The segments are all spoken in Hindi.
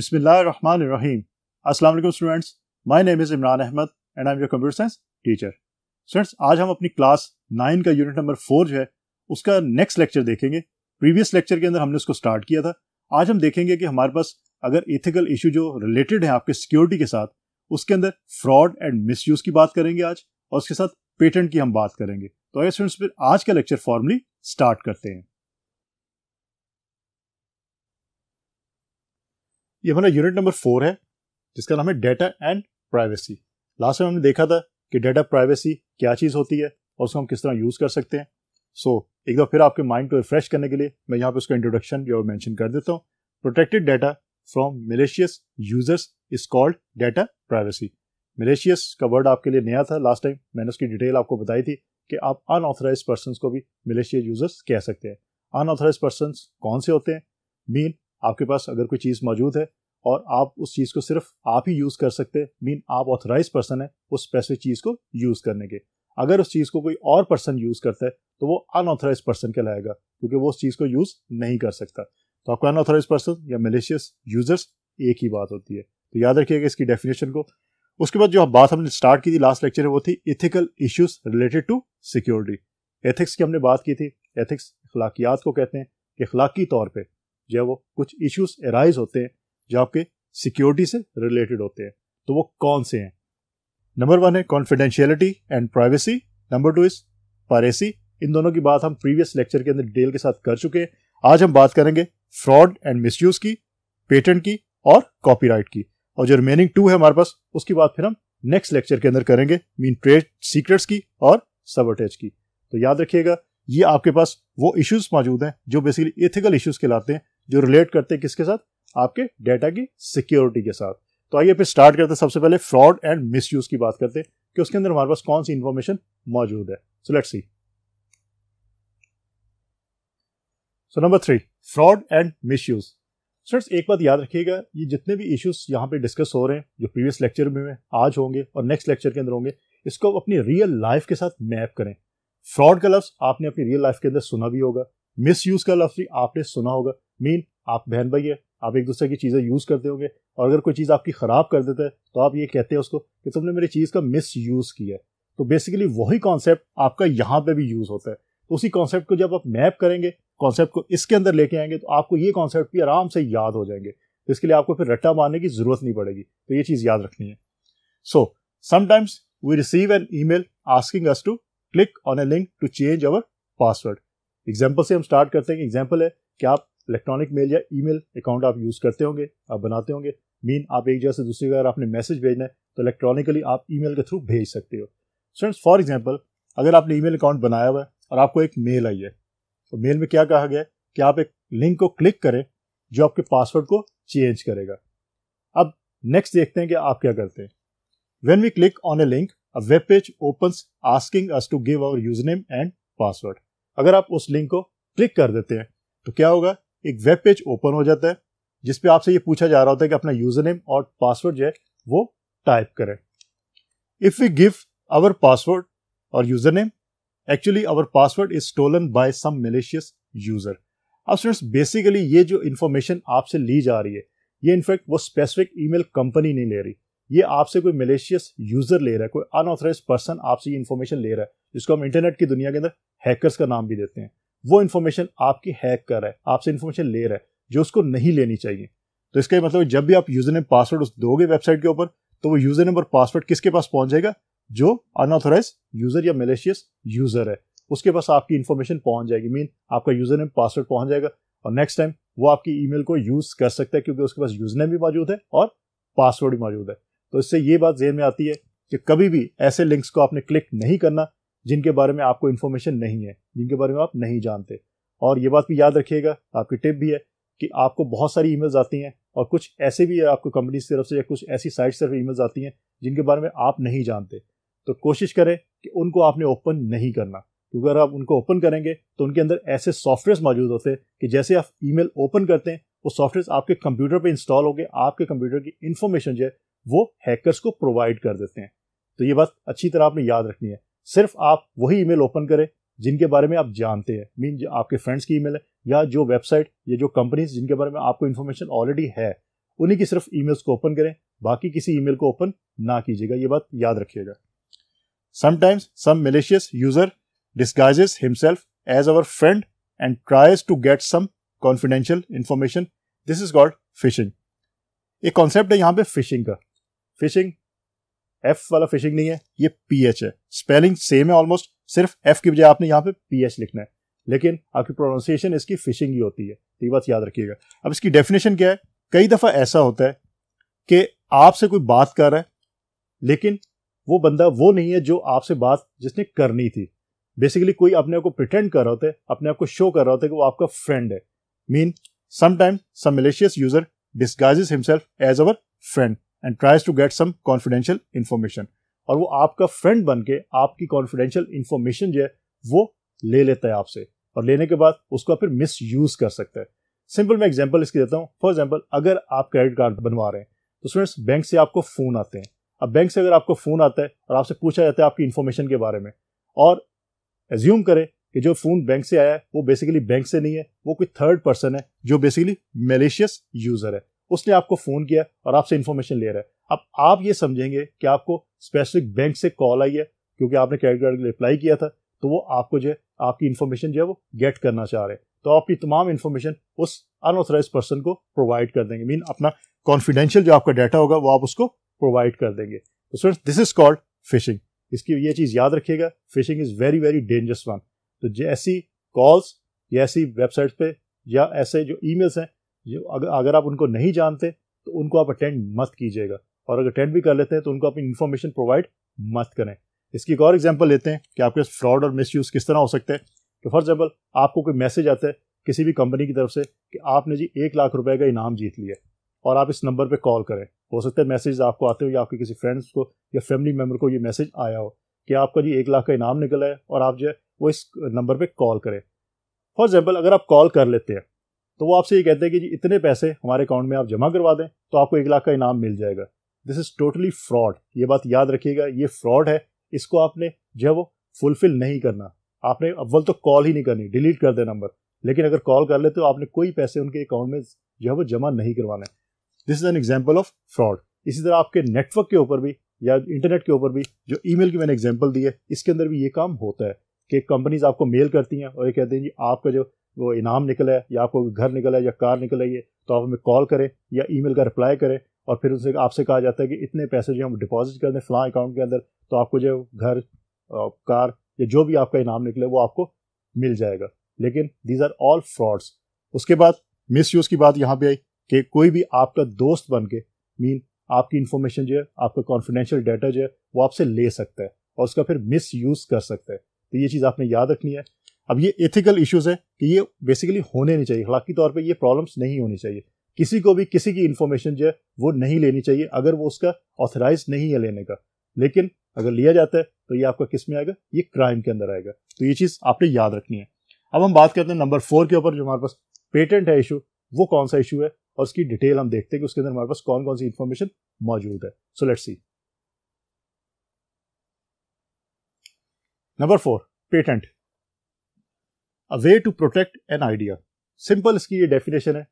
अस्सलाम वालेकुम students my name is Imran Ahmed and I am your computer science teacher students आज हम अपनी क्लास नाइन का यूनिट नंबर फोर जो है उसका नेक्स्ट लेक्चर देखेंगे प्रीवियस लेक्चर के अंदर हमने उसको स्टार्ट किया था आज हम देखेंगे कि हमारे पास अगर इथिकल इशू जो रिलेटेड है आपके सिक्योरिटी के साथ उसके अंदर फ्रॉड एंड यूज़ की बात करेंगे आज और उसके साथ पेटेंट की हम बात करेंगे तो आइए स्टूडेंट्स फिर आज का लेक्चर फॉर्मली स्टार्ट करते हैं ये हमारा यूनिट नंबर फोर है जिसका नाम है डेटा एंड प्राइवेसी लास्ट में हमने देखा था कि डेटा प्राइवेसी क्या चीज़ होती है और उसको हम किस तरह यूज़ कर सकते हैं सो so, एक बार फिर आपके माइंड को रिफ्रेश करने के लिए मैं यहाँ पे उसका इंट्रोडक्शन जो मैंशन कर देता हूँ protected data from malicious users is called data privacy malicious का वर्ड आपके लिए नया था लास्ट टाइम मैंने उसकी डिटेल आपको बताई थी कि आप अनऑथराइज पर्सन को भी मिलेशियस यूजर्स कह सकते हैं अनऑथराइज पर्सन कौन से होते हैं मीन आपके पास अगर कोई चीज़ मौजूद है और आप उस चीज़ को सिर्फ आप ही यूज़ कर सकते मीन आप ऑथराइज पर्सन है उस स्पेसिफिक चीज़ को यूज़ करने के अगर उस चीज़ को कोई और पर्सन यूज़ करता है तो वो अनऑथराइज पर्सन कहलाएगा क्योंकि वो उस चीज़ को यूज़ नहीं कर सकता तो आपको अनऑथराइज पर्सन या मलेशियस यूज़र्स एक ही बात होती है तो याद रखिएगा इसकी डेफिनेशन को उसके बाद जो बात हमने स्टार्ट की थी लास्ट लेक्चर में वो थी ethical issues related to security ethics की हमने बात की थी एथिक्स अखलाकियात को कहते हैं कि अखलाकी तौर पर जो है वो कुछ इश्यूज एराइज होते हैं जो आपके सिक्योरिटी से रिलेटेड होते हैं तो वो कौन से हैं नंबर वन है confidentiality and privacy number two is piracy इन दोनों की बात हम प्रीवियस लेक्चर के अंदर डिटेल के साथ कर चुके हैं आज हम बात करेंगे फ्रॉड एंड मिसयूज की पेटेंट की और कॉपीराइट की और जो रिमेनिंग टू है हमारे पास उसकी बात फिर हम नेक्स्ट लेक्चर के अंदर करेंगे मीन ट्रेड सीक्रेट्स की और सबटेज की तो याद रखिएगा ये आपके पास वो इश्यूज मौजूद हैं जो बेसिकली इथिकल इश्यूज कहलाते हैं जो रिलेट करते हैं किसके साथ आपके डेटा की सिक्योरिटी के साथ तो आइए फिर स्टार्ट करते हैं सबसे पहले फ्रॉड एंड मिस की बात करते हैं कि उसके अंदर हमारे पास कौन सी इन्फॉर्मेशन मौजूद है so let's see so number three fraud and misuse students एक बात याद रखिएगा ये जितने भी इश्यूज यहाँ पे डिस्कस हो रहे हैं जो प्रीवियस लेक्चर में आज होंगे और नेक्स्ट लेक्चर के अंदर होंगे इसको अपनी रियल लाइफ के साथ मैप करें फ्रॉड का लफ्ज़ आपने अपनी रियल लाइफ के अंदर सुना भी होगा मिस यूज़ का लफ्ज़ भी आपने सुना होगा मीन आप बहन भाई है आप एक दूसरे की चीज़ें यूज़ करते होंगे और अगर कोई चीज़ आपकी ख़राब कर देता है तो आप ये कहते हैं उसको कि तुमने मेरी चीज़ का मिस यूज़ किया है तो बेसिकली वही कॉन्सेप्ट आपका यहाँ पे भी यूज़ होता है तो उसी कॉन्सेप्ट को जब आप मैप करेंगे कॉन्सेप्ट को इसके अंदर लेके आएंगे तो आपको ये कॉन्सेप्ट भी आराम से याद हो जाएंगे तो इसके लिए आपको फिर रट्टा मारने की ज़रूरत नहीं पड़ेगी तो ये चीज़ याद रखनी है so sometimes we receive an email asking us to click on a link to change our password example से हम स्टार्ट करते हैं एग्जाम्पल है कि आप इलेक्ट्रॉनिक मेल या ईमेल अकाउंट आप यूज़ करते होंगे आप बनाते होंगे मीन आप एक जगह से दूसरी जगह आपने मैसेज भेजना है तो इलेक्ट्रॉनिकली आप ई के थ्रू भेज सकते हो फ्रेंड्स फॉर एग्जाम्पल अगर आपने ई अकाउंट बनाया हुआ है और आपको एक मेल आई है तो मेल में क्या कहा गया है कि आप एक लिंक को क्लिक करें जो आपके पासवर्ड को चेंज करेगा अब नेक्स्ट देखते हैं कि आप क्या करते हैं when we click on a link a web page open asking us to give our user name and password अगर आप उस लिंक को क्लिक कर देते हैं तो क्या होगा एक वेब पेज ओपन हो जाता है जिसपे आपसे ये पूछा जा रहा होता है कि अपना यूजर नेम और पासवर्ड जो है वो टाइप करें if we give our password और user name actually our password is stolen by some malicious user अब स्टूडेंट्स बेसिकली ये जो इन्फॉर्मेशन आपसे ली जा रही है ये इनफैक्ट वो स्पेसिफिक ईमेल कंपनी नहीं ले रही ये आपसे कोई मिलेशियस यूजर ले रहा है कोई अनऑथराइज पर्सन आपसे ये इन्फॉर्मेशन ले रहा है जिसको हम इंटरनेट की दुनिया के अंदर हैकर्स का नाम भी देते हैं वो इन्फॉर्मेशन आपकी हैक कर रहा है आपसे इन्फॉर्मेशन ले रहा है जो उसको नहीं लेनी चाहिए तो इसका मतलब जब भी आप यूजर नेम पासवर्ड दोगे वेबसाइट के ऊपर तो वो यूजर नेम और पासवर्ड किसके पास पहुंच जाएगा जो अनऑथोराइज यूजर या मेलेशियस यूजर है उसके पास आपकी इन्फॉर्मेशन पहुंच जाएगी मीन आपका यूजर नेम पासवर्ड पहुंच जाएगा और नेक्स्ट टाइम वो आपकी ई को यूज कर सकता है क्योंकि उसके पास यूजर नेम भी मौजूद है और पासवर्ड भी मौजूद है तो इससे ये बात जेहन में आती है कि कभी भी ऐसे लिंक्स को आपने क्लिक नहीं करना जिनके बारे में आपको इन्फॉर्मेशन नहीं है जिनके बारे में आप नहीं जानते और ये बात भी याद रखिएगा आपकी टिप भी है कि आपको बहुत सारी ईमेल्स आती हैं और कुछ ऐसे भी आपको कंपनीज की तरफ से या कुछ ऐसी साइट तरफ ईमेल्स आती हैं जिनके बारे में आप नहीं जानते तो कोशिश करें कि उनको आपने ओपन नहीं करना क्योंकि अगर आप उनको ओपन करेंगे तो उनके अंदर ऐसे सॉफ्टवेयर मौजूद होते हैं कि जैसे आप ईमेल ओपन करते हैं वो सॉफ्टवेयर आपके कंप्यूटर पर इंस्टॉल हो गए आपके कंप्यूटर की इन्फॉर्मेशन जो है वो हैकर्स को प्रोवाइड कर देते हैं तो ये बात अच्छी तरह आपने याद रखनी है सिर्फ आप वही ईमेल ओपन करें जिनके बारे में आप जानते हैं मीन आपके फ्रेंड्स की ईमेल है या जो वेबसाइट या जो कंपनीज जिनके बारे में आपको इन्फॉर्मेशन ऑलरेडी है उन्हीं की सिर्फ ई को ओपन करें बाकी किसी ई को ओपन ना कीजिएगा ये बात याद रखिएगा sometimes some malicious user disguises himself as our friend and tries to get some confidential information this is called phishing एक कॉन्सेप्ट है यहाँ पे फिशिंग का फिशिंग एफ वाला फिशिंग नहीं है ये पी एच है स्पेलिंग सेम है ऑलमोस्ट सिर्फ एफ की बजाय आपने यहाँ पे पी एच लिखना है लेकिन आपकी प्रोनाउंसिएशन इसकी फिशिंग ही होती है तो ये बात याद रखिएगा अब इसकी डेफिनेशन क्या है कई दफ़ा ऐसा होता है कि आपसे कोई बात कर रहा है लेकिन वो बंदा वो नहीं है जो आपसे बात जिसने करनी थी बेसिकली कोई अपने आप को प्रिटेंड कर रहा होता है अपने आप को शो कर रहा होता है कि वो आपका फ्रेंड है mean sometime some malicious user disguise himself as our friend and tries to get some confidential information और वो आपका फ्रेंड बन के आपकी कॉन्फिडेंशियल इन्फॉर्मेशन जो है वो ले लेता है आपसे और लेने के बाद उसको फिर मिस यूज कर सकता है सिंपल मैं एग्जाम्पल इसकी देता हूँ फॉर एग्जाम्पल अगर आप क्रेडिट कार्ड बनवा रहे हैं तो स्टूडेंट्स बैंक से आपको फ़ोन आते हैं अब बैंक से अगर आपको फ़ोन आता है और आपसे पूछा जाता है आपकी इन्फॉर्मेशन के बारे में और एज्यूम करें कि जो फ़ोन बैंक से आया है वो बेसिकली बैंक से नहीं है वो कोई थर्ड पर्सन है जो बेसिकली मेलेशियस यूज़र है उसने आपको फ़ोन किया और आपसे इन्फॉर्मेशन ले रहा है अब आप ये समझेंगे कि आपको स्पेसिफिक बैंक से कॉल आई है क्योंकि आपने क्रेडिट कार्ड के लिए अप्लाई किया था तो वो आपको जो है आपकी इन्फॉर्मेशन जो है वो गेट करना चाह रहे हैं तो आपकी तमाम इन्फॉर्मेशन उस अनऑथराइज पर्सन को प्रोवाइड कर देंगे मीन अपना कॉन्फिडेंशियल जो आपका डाटा होगा वो आप उसको प्रोवाइड कर देंगे तो sir this is called phishing इसकी ये चीज़ याद रखिएगा phishing is very very dangerous one तो जैसी कॉल्स या ऐसी वेबसाइट्स पे या ऐसे जो ईमेल्स हैं ये अगर अगर आप उनको नहीं जानते तो उनको आप अटेंड मस्त कीजिएगा और अगर अटेंड भी कर लेते हैं तो उनको अपनी इन्फॉर्मेशन प्रोवाइड मस्त करें इसकी एक और एग्जाम्पल लेते हैं कि आपके फ्रॉड और मिस किस तरह हो सकते हैं तो फॉर एग्जाम्पल आपको कोई मैसेज आता है किसी भी कंपनी की तरफ से कि आपने जी एक लाख रुपए का इनाम जीत लिया और आप इस नंबर पर कॉल करें हो सकता है मैसेज आपको आते हो या आपके किसी फ्रेंड्स को या फैमिली मेम्बर को ये मैसेज आया हो कि आपका जी एक लाख का इनाम निकला है और आप जो है वो इस नंबर पर कॉल करें फॉर एग्जाम्पल अगर आप कॉल कर लेते हैं तो वो आपसे ये कहते हैं कि जी इतने पैसे हमारे अकाउंट में आप जमा करवा दें तो आपको एक लाख का इनाम मिल जाएगा दिस इज़ टोटली फ्रॉड ये बात याद रखिएगा ये फ्रॉड है इसको आपने जो है वो फुलफिल नहीं करना आपने अव्वल तो कॉल ही नहीं करनी डिलीट कर दे नंबर लेकिन अगर कॉल कर ले तो आपने कोई पैसे उनके अकाउंट में जो है वो जमा नहीं करवाने this is an example of fraud इसी तरह आपके नेटवर्क के ऊपर भी या इंटरनेट के ऊपर भी जो ईमेल की मैंने एग्जाम्पल दी है इसके अंदर भी ये काम होता है कि कंपनीज आपको मेल करती हैं और ये कहते हैं जी आपका जो वो इनाम निकला है या आपको घर निकले है या कार निकले ये तो आप हमें कॉल करें या ई का रिप्लाई करें और फिर उनसे आपसे कहा जाता है कि इतने पैसे जो हम डिपॉजिट कर दें फ़लाँ अकाउंट के अंदर तो आपको जो घर कार या जो भी आपका इनाम निकले वो आपको मिल जाएगा लेकिन दीज आर ऑल फ्रॉड्स उसके बाद मिस यूज़ की बात यहाँ पे आई कि कोई भी आपका दोस्त बन के मीन आपकी इन्फॉर्मेशन जो है आपका कॉन्फिडेंशियल डाटा जो है वो आपसे ले सकता है और उसका फिर मिस यूज़ कर सकता है तो ये चीज़ आपने याद रखनी है अब ये एथिकल इश्यूज है कि ये बेसिकली होने नहीं चाहिए हालांकि तौर पर ये प्रॉब्लम्स नहीं होनी चाहिए किसी को भी किसी की इन्फॉर्मेशन जो है वो नहीं लेनी चाहिए अगर वो उसका ऑथराइज नहीं है लेने का लेकिन अगर लिया जाता है तो ये आपका किस में आएगा ये क्राइम के अंदर आएगा तो ये चीज़ आपने याद रखनी है अब हम बात करते हैं नंबर फोर के ऊपर जो हमारे पास पेटेंट है इशू वो कौन सा इशू है और उसकी डिटेल हम देखते हैं कि उसके अंदर हमारे पास कौन कौन सी इन्फॉर्मेशन मौजूद है so let's see number four patent a way to protect an idea simple इसकी ये डेफिनेशन है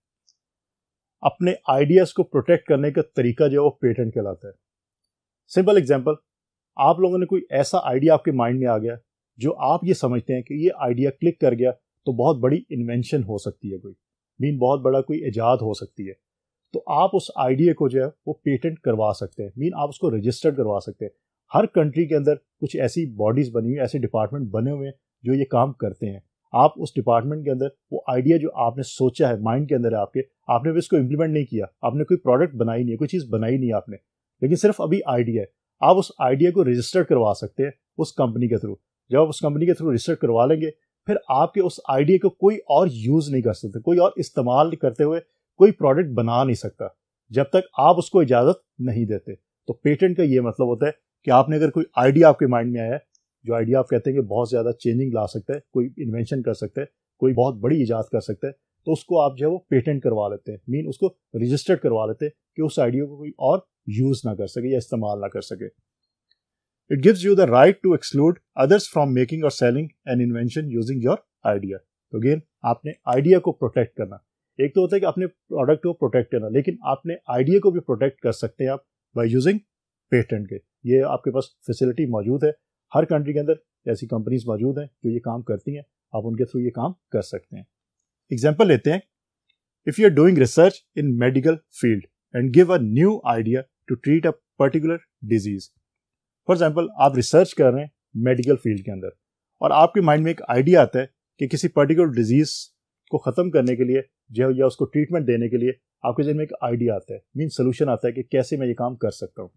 अपने आइडियाज़ को प्रोटेक्ट करने का तरीका जो है वो पेटेंट कहलाता है सिंपल एग्जाम्पल आप लोगों ने कोई ऐसा आइडिया आपके माइंड में आ गया जो आप ये समझते हैं कि ये आइडिया क्लिक कर गया तो बहुत बड़ी इन्वेंशन हो सकती है कोई मीन बहुत बड़ा कोई ईजाद हो सकती है तो आप उस आइडिया को जो है वो पेटेंट करवा सकते हैं मीन आप उसको रजिस्टर्ड करवा सकते हैं हर कंट्री के अंदर कुछ ऐसी बॉडीज़ बनी हुई ऐसे डिपार्टमेंट बने हुए हैं जो ये काम करते हैं आप उस डिपार्टमेंट के अंदर वो आइडिया जो आपने सोचा है माइंड के अंदर है आपके आपने भी इसको इम्प्लीमेंट नहीं किया आपने कोई प्रोडक्ट बनाई नहीं है कोई चीज़ बनाई नहीं आपने लेकिन सिर्फ अभी आइडिया है आप उस आइडिया को रजिस्टर करवा सकते हैं उस कंपनी के थ्रू जब आप उस कंपनी के थ्रू रजिस्टर करवा लेंगे फिर आपके उस आइडिया को कोई और यूज़ नहीं कर सकते कोई और इस्तेमाल करते हुए कोई प्रोडक्ट बना नहीं सकता जब तक आप उसको इजाज़त नहीं देते तो पेटेंट का ये मतलब होता है कि आपने अगर कोई आइडिया आपके माइंड में आया है जो आइडिया आप कहते हैं कि बहुत ज़्यादा चेंजिंग ला सकता है कोई इन्वेंशन कर सकता है कोई बहुत बड़ी इजाद कर सकता है तो उसको आप जो है वो पेटेंट करवा लेते हैं मीन उसको रजिस्टर्ड करवा लेते हैं कि उस आइडिया को कोई और यूज़ ना कर सके या इस्तेमाल ना कर सके it gives you the right to exclude others from making और selling an invention using your idea तो अगेन आपने आइडिया को प्रोटेक्ट करना एक तो होता है कि अपने प्रोडक्ट को प्रोटेक्ट करना लेकिन आपने आइडिया को भी प्रोटेक्ट कर सकते हैं आप बाई यूजिंग पेटेंट के ये आपके पास फैसिलिटी मौजूद है हर कंट्री के अंदर ऐसी कंपनीज मौजूद हैं जो ये काम करती हैं आप उनके थ्रू ये काम कर सकते हैं एग्जाम्पल लेते हैं if you are doing research in medical field and give a new idea to treat a particular disease for example आप रिसर्च कर रहे हैं मेडिकल फील्ड के अंदर और आपके माइंड में एक आइडिया आता है कि किसी पर्टिकुलर डिजीज़ को ख़त्म करने के लिए जो या उसको ट्रीटमेंट देने के लिए आपके जहन में एक आइडिया आता है मीन सोल्यूशन आता है कि कैसे मैं ये काम कर सकता हूँ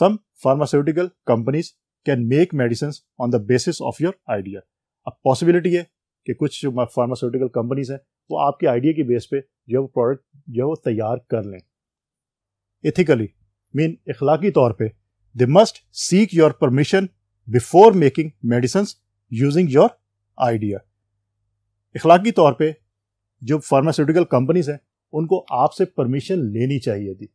some pharmaceutical companies can make medicine on the basis of your idea अब पॉसिबिलिटी है कि कुछ फार्मास्यूटिकल कंपनीज हैं वो आपके आइडिया के बेस पे जो है वो प्रोडक्ट जो है वो तैयार कर लें इथिकली मीन इखलाकी तौर पे they must seek your permission before making medicines using your idea इखलाकी तौर पे जो फार्मास्यूटिकल कंपनीज हैं उनको आपसे परमिशन लेनी चाहिए थी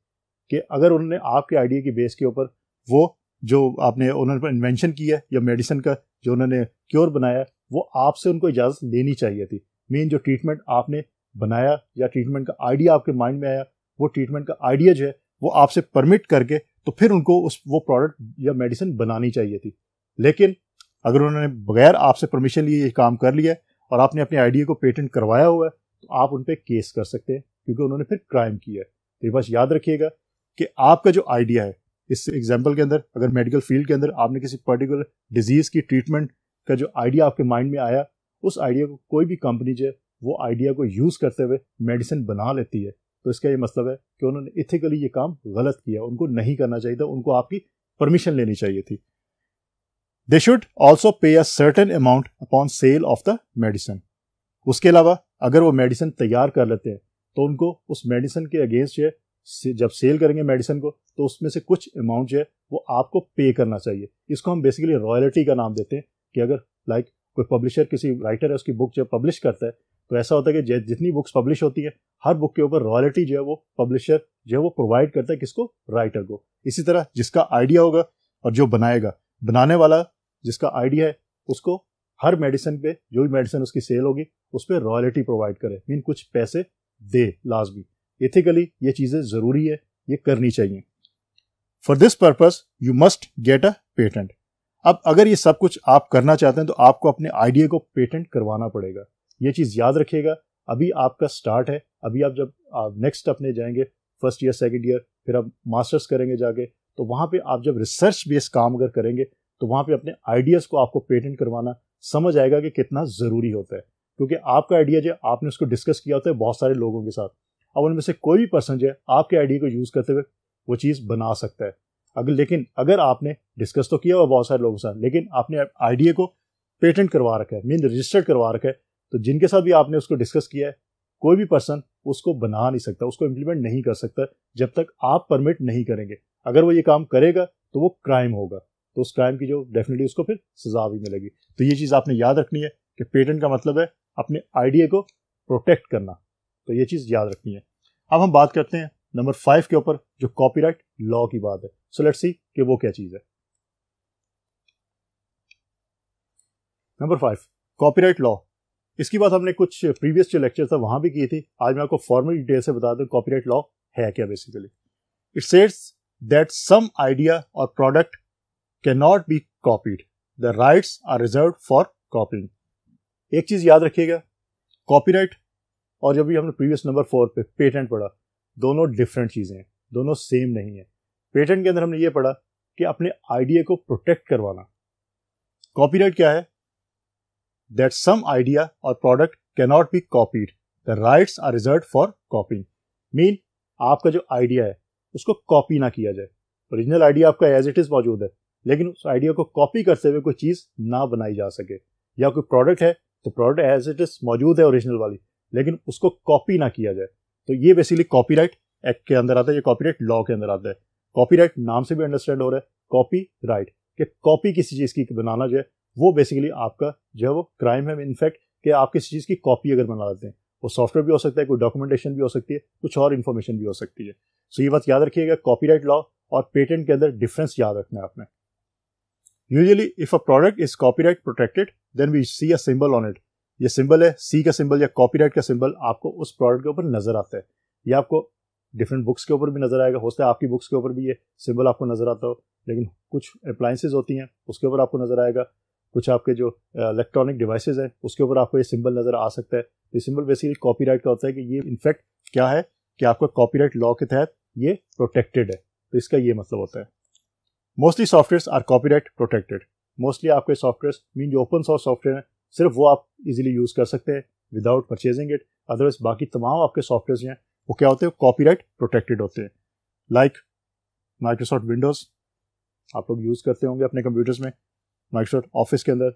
कि अगर उन्होंने आपके आइडिया की बेस के ऊपर वो जो आपने उन्होंने इन्वेंशन किया है या मेडिसिन का जो उन्होंने क्योर बनाया वो आपसे उनको इजाज़त लेनी चाहिए थी मेन जो ट्रीटमेंट आपने बनाया या ट्रीटमेंट का आइडिया आपके माइंड में आया वो ट्रीटमेंट का आइडिया जो है वो आपसे परमिट करके तो फिर उनको उस वो प्रोडक्ट या मेडिसिन बनानी चाहिए थी लेकिन अगर उन्होंने बगैर आपसे परमिशन लिए ये काम कर लिया और आपने अपने आइडिया को पेटेंट करवाया हुआ है तो आप उन पर केस कर सकते हैं क्योंकि उन्होंने फिर क्राइम किया है तो ये बस याद रखिएगा कि आपका जो आइडिया है इस एग्जाम्पल के अंदर अगर मेडिकल फील्ड के अंदर आपने किसी पर्टिकुलर डिजीज़ की ट्रीटमेंट का जो आइडिया आपके माइंड में आया उस आइडिया को कोई भी कंपनी जो है वो आइडिया को यूज़ करते हुए मेडिसिन बना लेती है तो इसका ये मतलब है कि उन्होंने इथिकली ये काम गलत किया उनको नहीं करना चाहिए था उनको आपकी परमिशन लेनी चाहिए थी दे should also pay a certain amount upon sale of the medicine उसके अलावा अगर वो मेडिसिन तैयार कर लेते हैं तो उनको उस मेडिसिन के अगेंस्ट जो है से जब सेल करेंगे मेडिसिन को तो उसमें से कुछ अमाउंट जो है वो आपको पे करना चाहिए इसको हम बेसिकली रॉयल्टी का नाम देते हैं कि अगर लाइक like, कोई पब्लिशर किसी राइटर है उसकी बुक जब पब्लिश करता है तो ऐसा होता है कि जितनी बुक्स पब्लिश होती है हर बुक के ऊपर रॉयल्टी जो है वो पब्लिशर जो है वो प्रोवाइड करता है किसको राइटर को इसी तरह जिसका आइडिया होगा और जो बनाएगा बनाने वाला जिसका आइडिया है उसको हर मेडिसिन पे जो भी मेडिसिन उसकी सेल होगी उस पर रॉयल्टी प्रोवाइड करे मीन कुछ पैसे दे लाजमी इथिकली ये चीज़ें ज़रूरी है ये करनी चाहिए for this purpose you must get a patent अब अगर ये सब कुछ आप करना चाहते हैं तो आपको अपने आइडिया को पेटेंट करवाना पड़ेगा ये चीज़ याद रखिएगा अभी आपका स्टार्ट है अभी आप जब आप नेक्स्ट अपने जाएंगे फर्स्ट ईयर सेकेंड ईयर फिर आप मास्टर्स करेंगे जाके तो वहाँ पे आप जब रिसर्च बेस काम अगर करेंगे तो वहाँ पे अपने आइडियाज़ को आपको पेटेंट करवाना समझ आएगा कि कितना ज़रूरी होता है क्योंकि आपका आइडिया जो आपने उसको डिस्कस किया होता है बहुत सारे लोगों के साथ अब उनमें से कोई भी पर्सन जो है आपके आईडी को यूज़ करते हुए वो चीज़ बना सकता है अगर लेकिन अगर आपने डिस्कस तो किया हुआ बहुत सारे लोगों के साथ लेकिन आपने आइडिया को पेटेंट करवा रखा है मीन रजिस्टर्ड करवा रखा है तो जिनके साथ भी आपने उसको डिस्कस किया है कोई भी पर्सन उसको बना नहीं सकता उसको इम्प्लीमेंट नहीं कर सकता जब तक आप परमिट नहीं करेंगे अगर वो ये काम करेगा तो वो क्राइम होगा तो उस क्राइम की जो डेफिनेटली उसको फिर सजा भी मिलेगी तो ये चीज़ आपने याद रखनी है कि पेटेंट का मतलब है अपने आइडिया को प्रोटेक्ट करना तो ये चीज़ याद रखनी है अब हम बात करते हैं नंबर फाइव के ऊपर जो कॉपीराइट लॉ की बात है सो लेट्स सी कि वो क्या चीज़ है नंबर फाइव कॉपीराइट लॉ इसकी बात हमने कुछ प्रीवियस जो लेक्चर था वहाँ भी की थी आज मैं आपको फॉर्मल डिटेल से बता दूँ कॉपीराइट लॉ है क्या basically it sets some idea और product can not be copied the rights are reserved for copying एक चीज याद रखिएगा कॉपीराइट और जब भी हमने प्रीवियस नंबर फोर पे पेटेंट पढ़ा दोनों डिफरेंट चीज़ें हैं दोनों सेम नहीं है पेटेंट के अंदर हमने ये पढ़ा कि अपने आइडिया को प्रोटेक्ट करवाना कॉपीराइट क्या है दैट सम आइडिया और product cannot be copied the rights are reserved for copying mean आपका जो आइडिया है उसको कॉपी ना किया जाए ओरिजिनल आइडिया आपका एज इट इज़ मौजूद है लेकिन उस आइडिया को कॉपी करते हुए कोई चीज़ ना बनाई जा सके या कोई प्रोडक्ट है तो प्रोडक्ट एज इट इज़ मौजूद है ओरिजिनल वाली लेकिन उसको कॉपी ना किया जाए तो ये बेसिकली कॉपीराइट एक्ट के अंदर आता है ये कॉपीराइट लॉ के अंदर आता है कॉपीराइट नाम से भी अंडरस्टैंड हो रहा है कॉपी राइट कि कॉपी किसी चीज़ की बनाना जाए वो बेसिकली आपका जो है वो क्राइम है इनफैक्ट कि आप किसी चीज़ की कॉपी अगर बना लेते हैं वो सॉफ्टवेयर भी हो सकता है कोई डॉक्यूमेंटेशन भी हो सकती है कुछ और इन्फॉर्मेशन भी हो सकती है सो ये बात याद रखिएगा कॉपीराइट लॉ और पेटेंट के अंदर डिफरेंस याद रखना है आपने usually if a product is copyright protected then we see a symbol on it ये सिंबल है सी का सिंबल या कॉपीराइट का सिंबल आपको उस प्रोडक्ट के ऊपर नजर आता है या आपको डिफरेंट बुक्स के ऊपर भी नजर आएगा होता है आपकी बुक्स के ऊपर भी ये सिंबल आपको नजर आता हो लेकिन कुछ अप्लाइंसेज होती हैं उसके ऊपर आपको नजर आएगा कुछ आपके जो इलेक्ट्रॉनिक डिवाइसेज हैं उसके ऊपर आपको ये सिंबल नजर आ सकता है ये सिंबल बेसिकली कॉपीराइट का होता है कि ये इनफैक्ट क्या है कि आपका कॉपीराइट लॉ के तहत ये प्रोटेक्टेड है तो इसका ये मतलब होता है mostly software are copyright protected mostly आपके सॉफ्टवेयर मीन जो ओपन सोर्स सॉफ्टवेयर है सिर्फ वो आप इजीली यूज़ कर सकते हैं विदाउट परचेजिंग इट अदरवाइज बाकी तमाम आपके सॉफ्टवेयर जो हैं वो क्या होते हैं कॉपी प्रोटेक्टेड होते हैं लाइक माइक्रोसॉफ्ट विंडोज़ आप लोग यूज़ करते होंगे अपने कंप्यूटर्स में माइक्रोसॉफ्ट ऑफिस के अंदर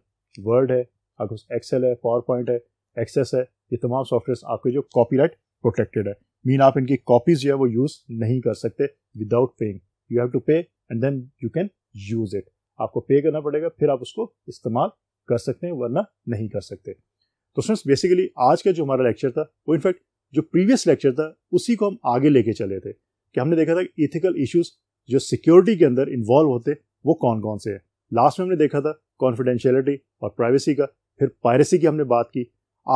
वर्ड है आपके एक्सेल है पावर पॉइंट है एक्सेस है ये तमाम सॉफ्टवेयर आपके जो कॉपी प्रोटेक्टेड है मीन आप इनकी कॉपीज जो है वो यूज़ नहीं कर सकते without paying you have to pay and then you can use it आपको पे करना पड़ेगा फिर आप उसको इस्तेमाल कर सकते हैं वरना नहीं कर सकते तो फ्रेंड्स बेसिकली आज का जो हमारा लेक्चर था वो इनफैक्ट जो प्रीवियस लेक्चर था उसी को हम आगे लेके चले थे कि हमने देखा था कि इथिकल इश्यूज जो सिक्योरिटी के अंदर इन्वॉल्व होते वो कौन कौन से हैं लास्ट में हमने देखा था कॉन्फिडेंशियलिटी और प्राइवेसी का फिर पायरेसी की हमने बात की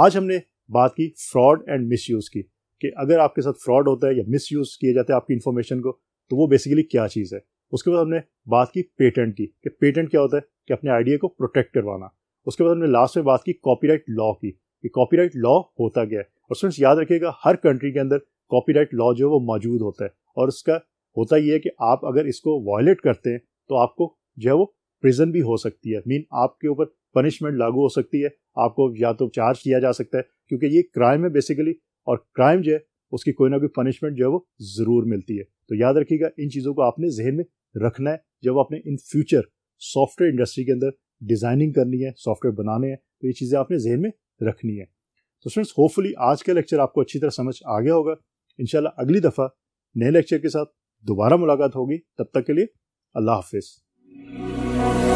आज हमने बात की फ्रॉड एंड मिस की कि अगर आपके साथ फ्रॉड होता है या मिस किए जाते हैं आपकी इन्फॉर्मेशन को तो वो बेसिकली क्या चीज़ है उसके बाद हमने बात की पेटेंट की कि पेटेंट क्या होता है कि अपने आइडिया को प्रोटेक्ट करवाना उसके बाद हमने लास्ट में बात की कॉपीराइट लॉ की कि कॉपीराइट लॉ होता गया है और स्टूडेंट्स याद रखिएगा हर कंट्री के अंदर कॉपीराइट लॉ जो है वो मौजूद होता है और उसका होता ये है कि आप अगर इसको वायलेट करते हैं तो आपको जो है वो प्रिजन भी हो सकती है मीन आपके ऊपर पनिशमेंट लागू हो सकती है आपको या तो चार्ज किया जा सकता है क्योंकि ये क्राइम है बेसिकली और क्राइम जो है उसकी कोई ना कोई पनिशमेंट जो है वो ज़रूर मिलती है तो याद रखिएगा इन चीज़ों को आपने जहन में रखना है जब आपने इन फ्यूचर सॉफ्टवेयर इंडस्ट्री के अंदर डिज़ाइनिंग करनी है सॉफ्टवेयर बनाने हैं तो ये चीज़ें आपने जहन में रखनी है तो फ्रेंड्स होपफुली आज का लेक्चर आपको अच्छी तरह समझ आ गया होगा इन अगली दफ़ा नए लेक्चर के साथ दोबारा मुलाकात होगी तब तक के लिए अल्लाह हाफिज़